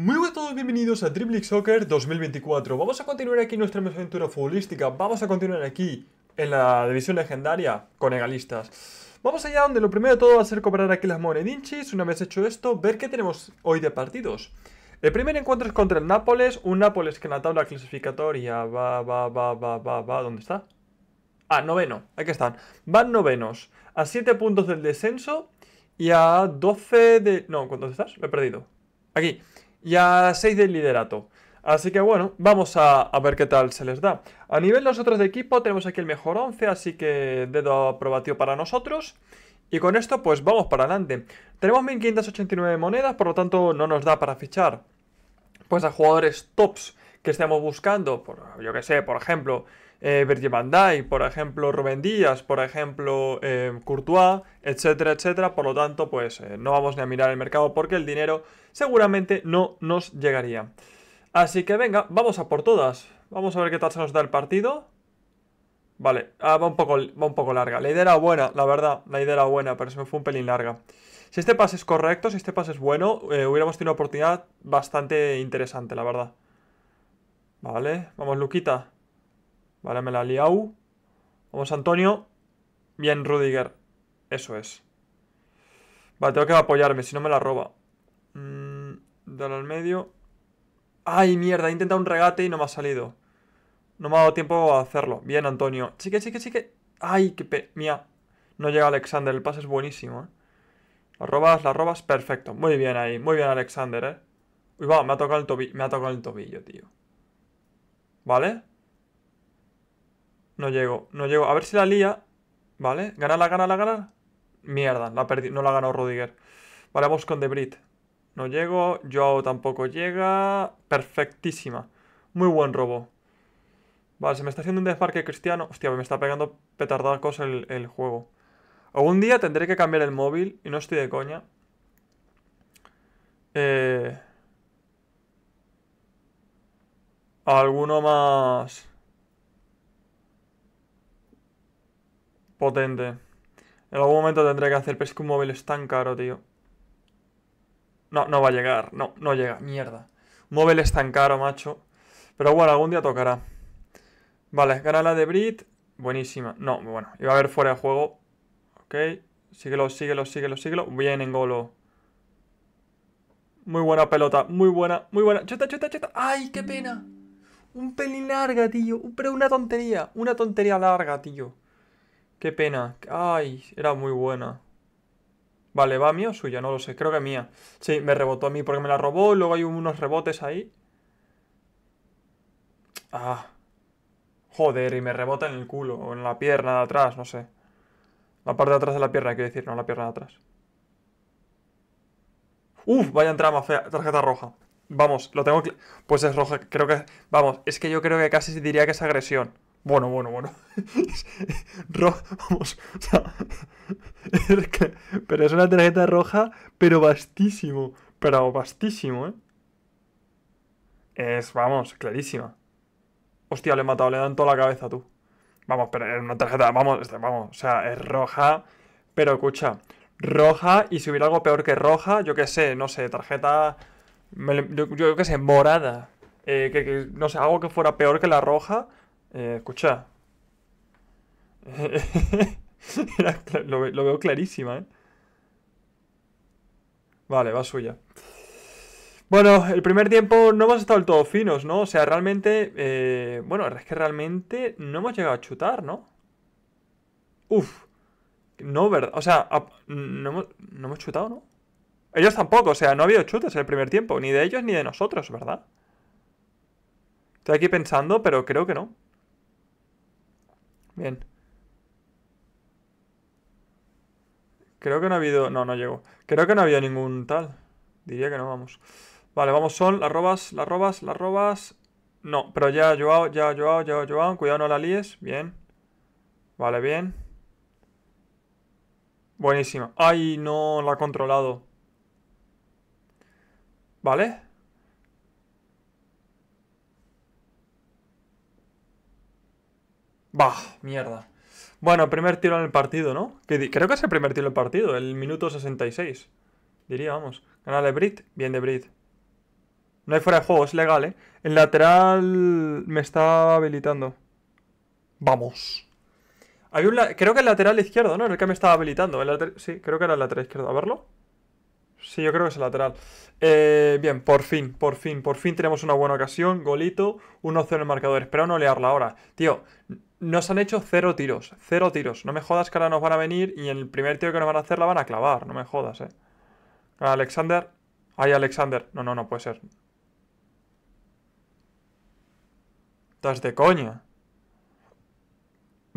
Muy buenas a todos, bienvenidos a League Soccer 2024. Vamos a continuar aquí nuestra aventura futbolística. Vamos a continuar aquí en la división legendaria con egalistas. Vamos allá donde lo primero de todo va a ser cobrar aquí las monedinchis. Una vez hecho esto, ver qué tenemos hoy de partidos. El primer encuentro es contra el Nápoles. Un Nápoles que en la tabla clasificatoria va, va, va, va, va, va. ¿Dónde está? Ah, noveno. Aquí están. Van novenos. A 7 puntos del descenso y a 12 de... No, ¿cuántos estás? Lo he perdido. Aquí y a 6 del liderato. Así que bueno, vamos a, ver qué tal se les da. A nivel nosotros de equipo tenemos aquí el mejor 11, así que dedo aprobativo para nosotros. Y con esto pues vamos para adelante. Tenemos 1589 monedas, por lo tanto no nos da para fichar pues a jugadores tops que estemos buscando, por, yo que sé, por ejemplo, eh, por ejemplo Rubén Díaz, por ejemplo eh, Courtois, etcétera, etcétera. Por lo tanto, pues eh, no vamos ni a mirar el mercado porque el dinero seguramente no nos llegaría. Así que venga, vamos a por todas. Vamos a ver qué tal se nos da el partido. Vale, ah, va, un poco, un poco larga. La idea era buena, la verdad, la idea era buena, pero se me fue un pelín larga. Si este pase es correcto, si este pase es bueno, eh, hubiéramos tenido una oportunidad bastante interesante, la verdad. Vale, vamos, Luquita. Vale, me la liado. Vamos, Antonio. Bien, Rudiger. Eso es. Vale, tengo que apoyarme, si no me la roba. Mm, dale al medio. ¡Ay, mierda! He intentado un regate y no me ha salido. No me ha dado tiempo a hacerlo. Bien, Antonio. Sí que, sí que, sí que... ¡Ay, qué pe... Mía. No llega Alexander. El pase es buenísimo, ¿eh? La robas, la robas. Perfecto. Muy bien ahí. Muy bien, Alexander, ¿eh? Uy, va, me ha tocado el tobillo. Me ha tocado el tobillo, tío. ¿Vale? No llego, no llego. A ver si la lía. Vale, gana la gana Mierda, la perdí. No la ha ganado Rodiger. Vale, vamos con Brit. No llego. Joao tampoco llega. Perfectísima. Muy buen robo. Vale, se me está haciendo un desparque cristiano. Hostia, me está pegando petardacos el, el juego. Algún día tendré que cambiar el móvil. Y no estoy de coña. Eh... Alguno más... potente. En algún momento tendré que hacer, pero es que un móvil es tan caro, tío. No, no va a llegar, no, no llega, mierda. Un móvil es tan caro, macho. Pero bueno, algún día tocará. Vale, gana la de Brit. Buenísima. No, bueno, iba a haber fuera de juego. Ok. Síguelo, síguelo, síguelo, síguelo. Bien, golo Muy buena pelota, muy buena, muy buena. Chuta, chuta, chuta. ¡Ay, qué pena! Un pelín larga, tío. Pero una tontería. Una tontería larga, tío. Qué pena. Ay, era muy buena. Vale, ¿va mío, o suya? No lo sé. Creo que mía. Sí, me rebotó a mí porque me la robó. Luego hay unos rebotes ahí. Ah. Joder, y me rebota en el culo. O en la pierna de atrás, no sé. La parte de atrás de la pierna, quiero decir, no la pierna de atrás. Uf, vaya entrada más fea. Tarjeta roja. Vamos, lo tengo... Pues es roja, creo que... Vamos, es que yo creo que casi diría que es agresión. Bueno, bueno, bueno. Roja, vamos, o sea, pero es una tarjeta roja, pero vastísimo, pero bastísimo ¿eh? Es, vamos, clarísima. Hostia, le he matado, le en toda la cabeza tú. Vamos, pero es una tarjeta, vamos, vamos, o sea, es roja, pero escucha, roja y si hubiera algo peor que roja, yo qué sé, no sé, tarjeta, yo, qué sé, morada, eh, que, no sé, algo que fuera peor que la roja, eh, lo, veo clarísima, ¿eh? Vale, va suya. Bueno, el primer tiempo no hemos estado del todo finos, ¿no? O sea, realmente... Eh, bueno, es que realmente no hemos llegado a chutar, ¿no? Uf. No, ¿verdad? O sea, no hemos, no hemos chutado, ¿no? Ellos tampoco, o sea, no ha habido chutes en el primer tiempo. Ni de ellos ni de nosotros, ¿verdad? Estoy aquí pensando, pero creo que no. Bien. Creo que no ha habido... No, no llegó. Creo que no había ningún tal. Diría que no, vamos. Vale, vamos Sol, las robas, las robas, las robas. No, pero ya Joao, ya Joao, ya Joao. Cuidado, no la líes. Bien. Vale, bien. Buenísima. Ay, no, la ha controlado. Vale. Bah, mierda. Bueno, primer tiro en el partido, ¿no? creo que es el primer tiro el partido, el minuto 66. Diría, vamos. de Brit, bien de Brit. No hay fuera de juego, es legal, ¿eh? El lateral me está habilitando. Vamos. hay un creo que el lateral izquierdo, ¿no? El que me estaba habilitando. El sí, creo que era el lateral izquierdo. A verlo. Sí, yo creo que es el lateral. Eh, bien, por fin, por fin, por fin tenemos una buena ocasión. Golito, 1-0 en el marcador. Espero no liarla ahora. Tío, nos han hecho cero tiros, cero tiros. No me jodas que ahora nos van a venir y en el primer tiro que nos van a hacer la van a clavar. No me jodas, eh. Alexander. Ay, Alexander. No, no, no puede ser. Estás de coña.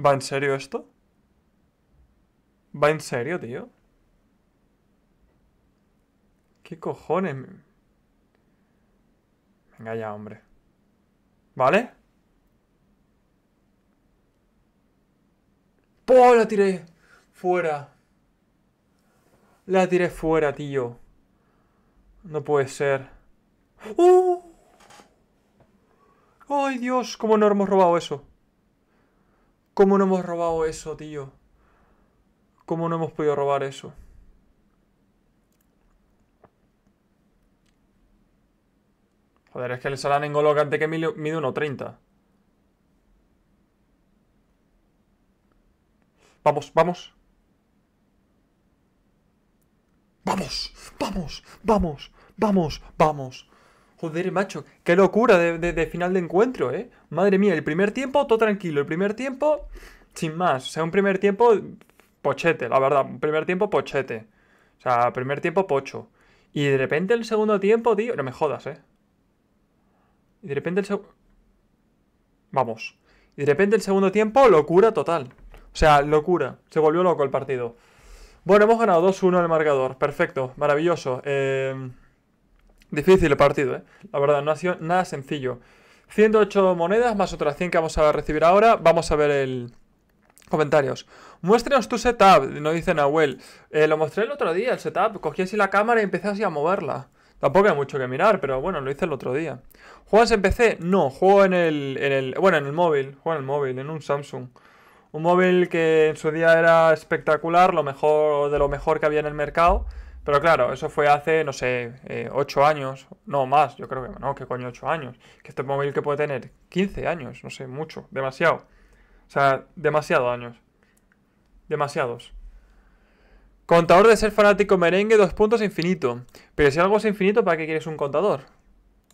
¿Va en serio esto? ¿Va en serio, tío? ¿Qué cojones? Venga ya, hombre. ¿Vale? ¡Oh, la tiré! Fuera. La tiré fuera, tío. No puede ser. ¡uh! ¡Ay, Dios! ¿Cómo no hemos robado eso? ¿Cómo no hemos robado eso, tío? ¿Cómo no hemos podido robar eso? Joder, es que le Salán en de antes que mide 1.30. Vamos, vamos. Vamos, vamos, vamos, vamos, vamos. Joder, macho, qué locura de, final de encuentro, ¿eh? Madre mía, el primer tiempo, todo tranquilo. El primer tiempo, sin más. O sea, un primer tiempo, pochete, la verdad. Un primer tiempo, pochete. O sea, primer tiempo, pocho. Y de repente el segundo tiempo, tío. No me jodas, ¿eh? Y de repente el segundo. Vamos. Y de repente el segundo tiempo, locura total. O sea, locura. Se volvió loco el partido. Bueno, hemos ganado 2-1 al el marcador. Perfecto, maravilloso. Eh, difícil el partido, ¿eh? La verdad, no ha sido nada sencillo. 108 monedas más otras 100 que vamos a recibir ahora. Vamos a ver el... Comentarios. Muéstrenos tu setup, nos dice Nahuel. Eh, lo mostré el otro día, el setup. Cogí así la cámara y empecé así a moverla. Tampoco hay mucho que mirar, pero bueno, lo hice el otro día. ¿Juegas en PC? No, juego en el, en el. Bueno, en el móvil. Juego en el móvil, en un Samsung. Un móvil que en su día era espectacular, lo mejor de lo mejor que había en el mercado. Pero claro, eso fue hace, no sé, 8 eh, años, no más, yo creo que no, que coño 8 años. Que este móvil que puede tener 15 años, no sé, mucho, demasiado. O sea, demasiado años. Demasiados. Contador de ser fanático merengue, dos puntos infinito. Pero si algo es infinito, ¿para qué quieres un contador?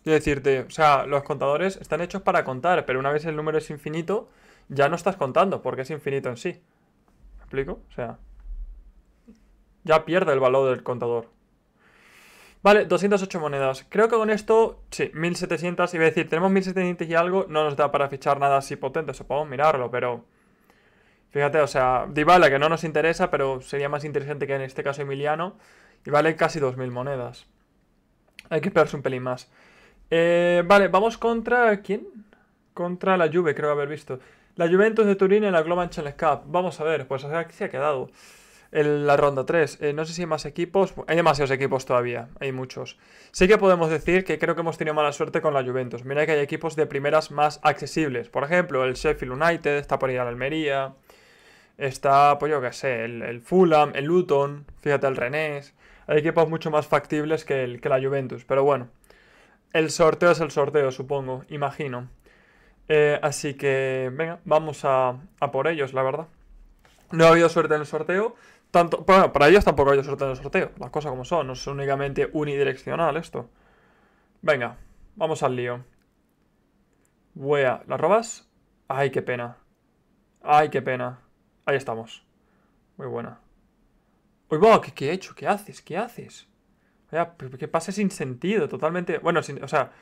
Quiero decirte, o sea, los contadores están hechos para contar, pero una vez el número es infinito, ya no estás contando porque es infinito en sí. ¿Me explico? O sea, ya pierde el valor del contador. Vale, 208 monedas. Creo que con esto, sí, 1700. voy a decir, tenemos 1700 y algo. No nos da para fichar nada así potente. sea, podemos mirarlo, pero. Fíjate, o sea, Dybala que no nos interesa, pero sería más interesante que en este caso Emiliano. Y vale casi 2000 monedas. Hay que esperarse un pelín más. Eh, vale, vamos contra. ¿Quién? contra la Juve, creo haber visto. La Juventus de Turín en la Global Challenge Cup. Vamos a ver, pues aquí se ha quedado. En la ronda 3. Eh, no sé si hay más equipos. Hay demasiados equipos todavía. Hay muchos. Sí que podemos decir que creo que hemos tenido mala suerte con la Juventus. Mira que hay equipos de primeras más accesibles. Por ejemplo, el Sheffield United está por ir a la Almería. Está, pues yo qué sé, el, Fulham, el Luton. Fíjate, el Rennes. Hay equipos mucho más factibles que, el, que la Juventus. Pero bueno. El sorteo es el sorteo, supongo. Imagino. Eh, así que, venga, vamos a, a, por ellos, la verdad. No ha habido suerte en el sorteo. Tanto, bueno, para ellos tampoco ha habido suerte en el sorteo. Las cosas como son, no es únicamente unidireccional esto. Venga, vamos al lío. Wea, ¿la robas? Ay, qué pena. Ay, qué pena. Ahí estamos. Muy buena. Uy, wow, ¿qué, he hecho? ¿Qué haces? ¿Qué haces? Vaya, que pase sin sentido, totalmente... Bueno, sin, o sea,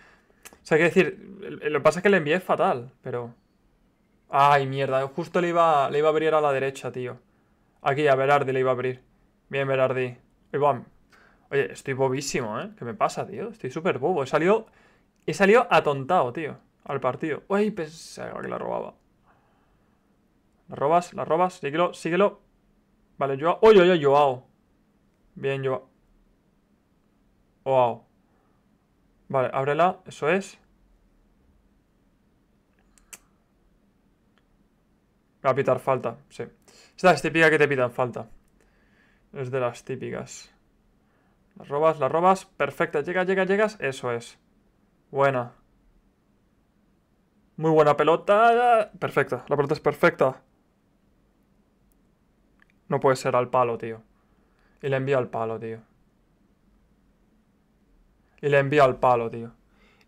o sea, que decir, lo que pasa es que le envié fatal, pero... Ay, mierda, justo le iba, le iba a abrir a la derecha, tío. Aquí, a Berardi le iba a abrir. Bien, Berardi. Oye, estoy bobísimo, ¿eh? ¿Qué me pasa, tío? Estoy súper bobo. He salido... He salido atontado, tío. Al partido. Uy, pensaba que la robaba. La robas, la robas. Síguelo, síguelo. Vale, yo yo, yo yo Joao. Bien, yo Wow. Vale, ábrela, eso es. Va a pitar falta, sí. Esta es típica que te pitan falta. Es de las típicas. Las robas, las robas. Perfecta, llega, llega, llegas. Eso es. Buena. Muy buena pelota. Perfecta, la pelota es perfecta. No puede ser al palo, tío. Y le envío al palo, tío. Y le envío al palo, tío.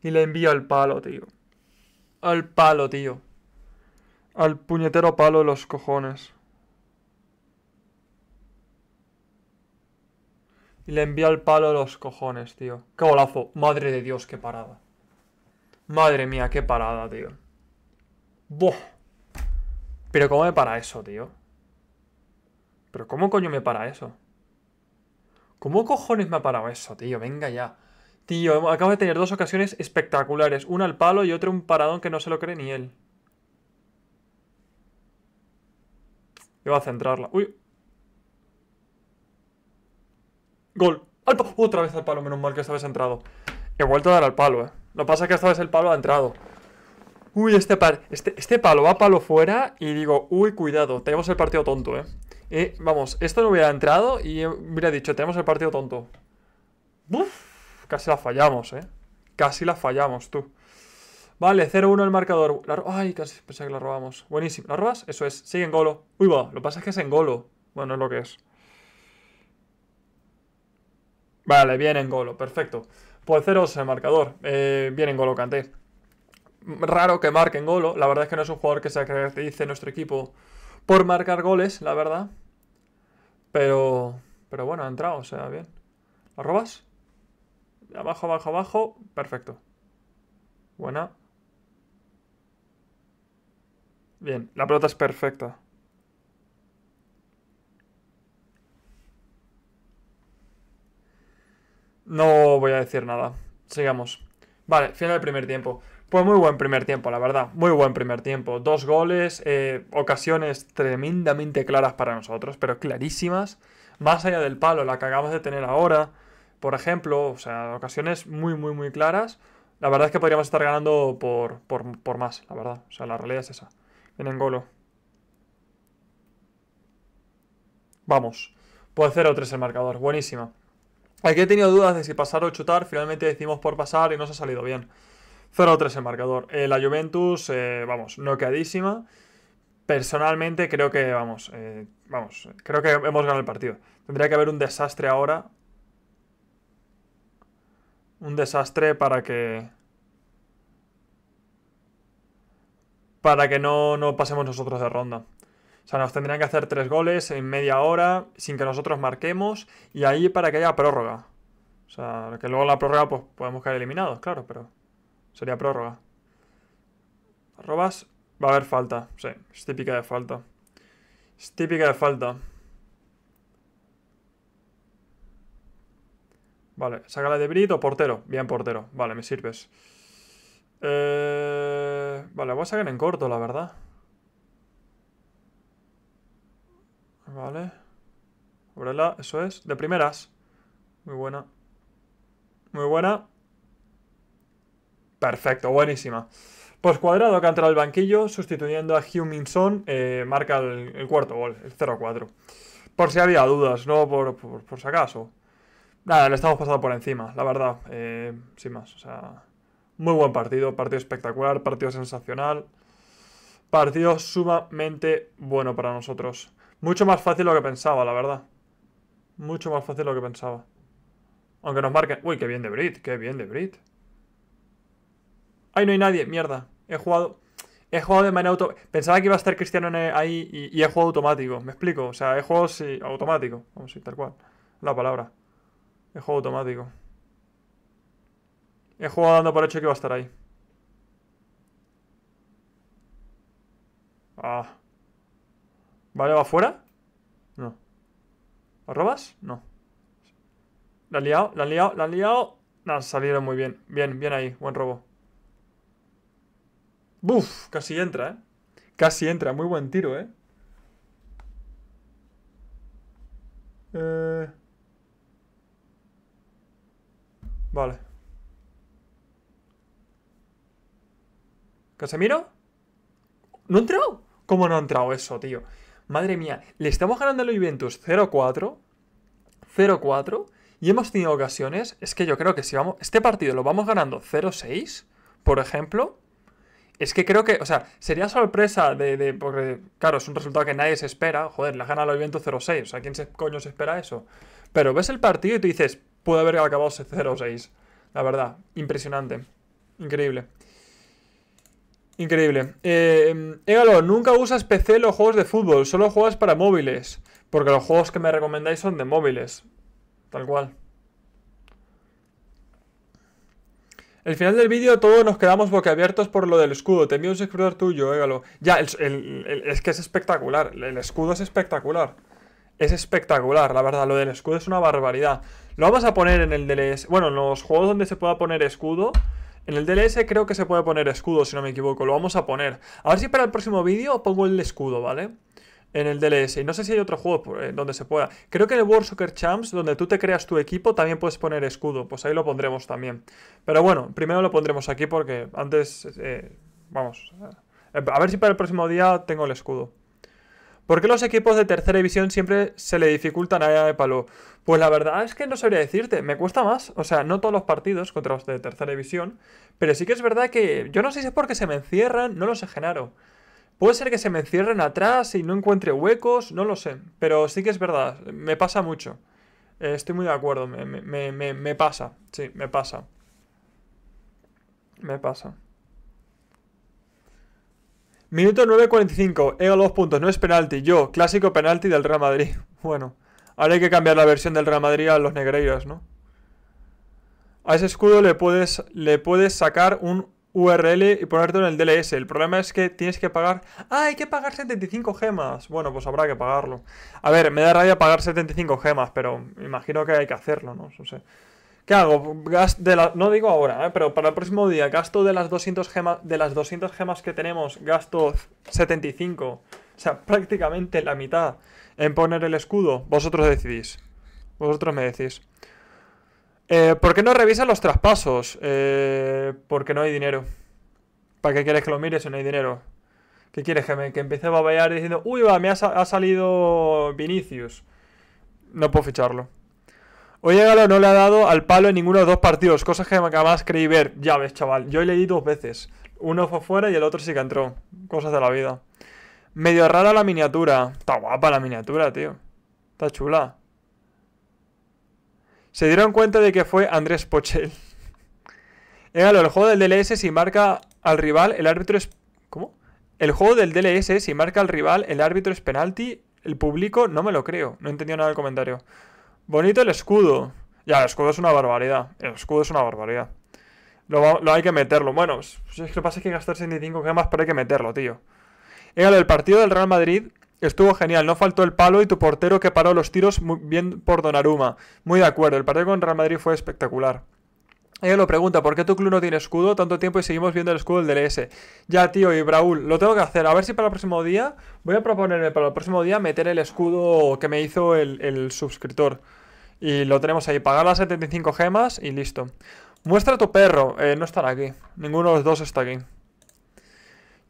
Y le envío al palo, tío. Al palo, tío. Al puñetero palo de los cojones. Y le envía al palo de los cojones, tío. Qué golazo. Madre de Dios, qué parada. Madre mía, qué parada, tío. Pero ¿cómo me para eso, tío? ¿Pero cómo coño me para eso? ¿Cómo cojones me ha parado eso, tío? Venga ya. Tío, acabo de tener dos ocasiones espectaculares. Una al palo y otra un paradón que no se lo cree ni él. voy a centrarla. ¡Uy! ¡Gol! Otra vez al palo, menos mal que esta vez ha entrado. He vuelto a dar al palo, eh. Lo pasa que esta vez el palo ha entrado. Uy, este, par este, este, palo va palo fuera y digo, uy, cuidado, tenemos el partido tonto, ¿eh? eh vamos, esto no hubiera entrado y hubiera dicho, tenemos el partido tonto. ¡Buf! Casi la fallamos, ¿eh? Casi la fallamos, tú. Vale, 0-1 el marcador. Ay, casi pensé que la robamos. Buenísimo. ¿La robas? Eso es. Sigue en golo. Uy, va. Lo que pasa es que es en golo. Bueno, es lo que es. Vale, bien en golo. Perfecto. Pues 0 el marcador. bien eh, en golo, Canté. Raro que marque en golo. La verdad es que no es un jugador que se caracterice nuestro equipo por marcar goles, la verdad. Pero, pero bueno, ha entrado, o sea, bien. ¿La robas? abajo, abajo, abajo, perfecto. Buena. Bien, la pelota es perfecta. No voy a decir nada. Sigamos. Vale, final del primer tiempo. Pues muy buen primer tiempo, la verdad. Muy buen primer tiempo. Dos goles, eh, ocasiones tremendamente claras para nosotros, pero clarísimas. Más allá del palo, la que acabamos de tener ahora por ejemplo, o sea, ocasiones muy, muy, muy claras, la verdad es que podríamos estar ganando por, más, la verdad. O sea, la realidad es esa. vienen en golo. Vamos. Puede 0-3 el marcador. Buenísima. Aquí he tenido dudas de si pasar o chutar. Finalmente decimos por pasar y nos ha salido bien. 0-3 el marcador. Eh, la Juventus, eh, vamos, noqueadísima. Personalmente creo que, vamos, eh, vamos, creo que hemos ganado el partido. Tendría que haber un desastre ahora un desastre para que para que no, no pasemos nosotros de ronda. O sea, nos tendrían que hacer tres goles en media hora sin que nosotros marquemos y ahí para que haya prórroga. O sea, que luego la prórroga pues podemos caer eliminados, claro, pero sería prórroga. Arrobas, va a haber falta, sí, es típica de falta. Es típica de falta. Vale, saca de brito o portero. Bien, portero. Vale, me sirves. Eh, vale, voy a sacar en corto, la verdad. Vale. Obrela, eso es. De primeras. Muy buena. Muy buena. Perfecto, buenísima. Pues Cuadrado que entra el banquillo, sustituyendo a Huminson, eh, marca el, cuarto gol, el 0-4. Por si había dudas, ¿no? por si acaso. Nada, le estamos pasando por encima, la verdad, eh, sin más. O sea, muy buen partido, partido espectacular, partido sensacional. Partido sumamente bueno para nosotros. Mucho más fácil lo que pensaba, la verdad. Mucho más fácil lo que pensaba. Aunque nos marquen... Uy, qué bien de Brit, qué bien de Brit. Ahí no hay nadie, mierda. He jugado... He jugado de manera auto... Pensaba que iba a estar Cristiano ahí y, he jugado automático. ¿Me explico? O sea, he jugado automático. Vamos a ir tal cual. La palabra. He juego automático. He jugado dando por hecho que va a estar ahí. Ah. ¿Vale, va afuera? No. robas? No. La han liado, la han liado, la han liado. No, salieron muy bien. Bien, bien ahí. Buen robo. Buf, casi entra, ¿eh? Casi entra. Muy buen tiro, ¿eh? Eh... Vale. ¿Casemiro? ¿No ha entrado? ¿Cómo no ha entrado eso, tío? Madre mía, le estamos ganando a los Juventus 0-4. 0-4. Y hemos tenido ocasiones. Es que yo creo que si vamos. Este partido lo vamos ganando 0-6, por ejemplo. Es que creo que, o sea, sería sorpresa de, Porque, claro, es un resultado que nadie se espera. Joder, ganado a los Juventus 0-6. O sea, ¿quién se, coño se espera eso? Pero ves el partido y tú dices, puede haber acabado 0-6. La verdad, impresionante. Increíble. Increíble. Eh, Égalo, nunca usas PC los juegos de fútbol, solo juegas para móviles. Porque los juegos que me recomendáis son de móviles. Tal cual. El final del vídeo todos nos quedamos boquiabiertos por lo del escudo. Te envío un tuyo, Égalo. Ya, es que es espectacular. El escudo es espectacular es espectacular, la verdad. Lo del escudo es una barbaridad. Lo vamos a poner en el DLS. Bueno, en los juegos donde se pueda poner escudo. En el DLS creo que se puede poner escudo, si no me equivoco. Lo vamos a poner. A ver si para el próximo vídeo pongo el escudo, ¿vale? En el DLS. Y no sé si hay otro juego eh, donde se pueda. Creo que en el World Soccer Champs, donde tú te creas tu equipo, también puedes poner escudo. Pues ahí lo pondremos también. Pero bueno, primero lo pondremos aquí porque antes... Eh, vamos. Eh, a ver si para el próximo día tengo el escudo. ¿Por qué los equipos de tercera división siempre se le dificultan a de Palo? Pues la verdad es que no sabría decirte, me cuesta más, o sea, no todos los partidos contra los de tercera división, pero sí que es verdad que yo no sé si es porque se me encierran, no lo sé, Genaro. Puede ser que se me encierren atrás y no encuentre huecos, no lo sé, pero sí que es verdad, me pasa mucho. Eh, estoy muy de acuerdo, me, me pasa, sí, me pasa. Me pasa. Minuto 9.45, Ego dos puntos, no es penalti. Yo, clásico penalti del Real Madrid. Bueno, ahora hay que cambiar la versión del Real Madrid a los negreiros, ¿no? A ese escudo le puedes, le puedes sacar un URL y ponerte en el DLS. El problema es que tienes que pagar... ¡Ah, hay que pagar 75 gemas! Bueno, pues habrá que pagarlo. A ver, me da rabia pagar 75 gemas, pero imagino que hay que hacerlo, ¿no? sé ¿Qué hago? no digo ahora, ¿eh? pero para el próximo día, gasto de las 200 gemas, de las 200 gemas que tenemos, gasto 75. O sea, prácticamente la mitad en poner el escudo. Vosotros decidís. Vosotros me decís. Eh, ¿Por qué no revisan los traspasos? Eh, porque no hay dinero. ¿Para qué quieres que lo mires si no hay dinero? ¿Qué quieres? Que, me, que empiece a bailar diciendo, uy, va, me ha, ha salido Vinicius. No puedo ficharlo. Oye, no le ha dado al palo en ninguno de los dos partidos, cosas que jamás creí ver. Ya ves, chaval, yo leí dos veces. Uno fue fuera y el otro sí que entró. Cosas de la vida. Medio rara la miniatura. Está guapa la miniatura, tío. Está chula. Se dieron cuenta de que fue Andrés Pochel. Égalo, eh, el juego del DLS si marca al rival, el árbitro es... ¿Cómo? El juego del DLS si marca al rival, el árbitro es penalti, el público no me lo creo. No entendió nada el comentario. Bonito el escudo. Ya, el escudo es una barbaridad. El escudo es una barbaridad. Lo, hay que meterlo. Bueno, es, es que lo que pasa es que gastar 65 gemas, pero hay que meterlo, tío. Era el partido del Real Madrid Estuvo genial, no faltó el palo y tu portero que paró los tiros muy bien por Donaruma Muy de acuerdo, el partido con Real Madrid fue espectacular. Ella lo pregunta, ¿por qué tu club no tiene escudo? Tanto tiempo y seguimos viendo el escudo del DLS. Ya, tío, y Braul, lo tengo que hacer. A ver si para el próximo día, voy a proponerme para el próximo día meter el escudo que me hizo el, el suscriptor. Y lo tenemos ahí, pagar las 75 gemas y listo. Muestra tu perro, eh, no están aquí. Ninguno de los dos está aquí.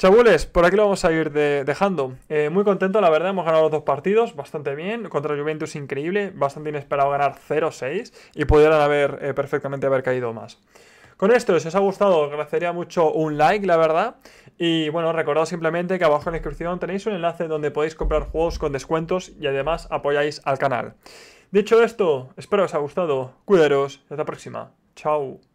Chabules, por aquí lo vamos a ir dejando. Eh, muy contento, la verdad, hemos ganado los dos partidos, bastante bien. Contra Juventus, increíble, bastante inesperado ganar 0-6 y pudieran haber eh, perfectamente haber caído más. Con esto, si os ha gustado, agradecería mucho un like, la verdad. Y bueno, recordad simplemente que abajo en la descripción tenéis un enlace donde podéis comprar juegos con descuentos y además apoyáis al canal. Dicho esto, espero que os haya gustado. Cuidaros, hasta la próxima. Chao.